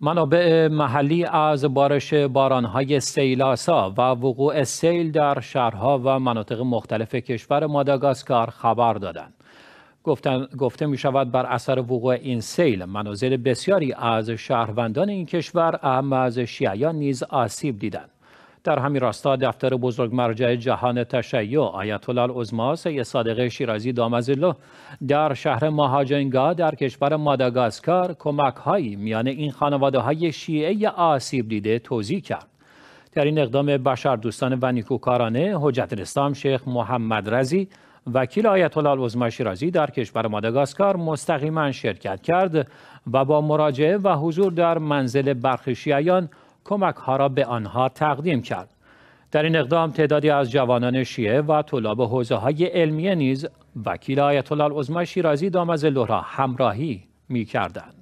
منابع محلی از بارش بارانهای سیلاسا و وقوع سیل در شهرها و مناطق مختلف کشور ماداگاسکار خبر دادند. گفته می شود بر اثر وقوع این سیل منازل بسیاری از شهروندان این کشور اهم از شیعیان نیز آسیب دیدند. در همین راستا دفتر بزرگ مرجع جهان تشیع آیت الله عظما سید صادق شیرازی دامزلو در شهر ماهاجنگا در کشور ماداگاسکار کمک هایی میان این خانواده های شیعه آسیب دیده توضیح کرد در این اقدام دوستان و نیکوکارانه حجت الاسلام شیخ محمد رزی وکیل آیت الله عظما شیرازی در کشور ماداگاسکار مستقیما شرکت کرد و با مراجعه و حضور در منزل برخی شیعیان کمک ها را به آنها تقدیم کرد. در این اقدام تعدادی از جوانان شیعه و طلاب حوزه های علمیه نیز وکیل آیت الله العظمه شیرازی دامز لورا همراهی می کردند.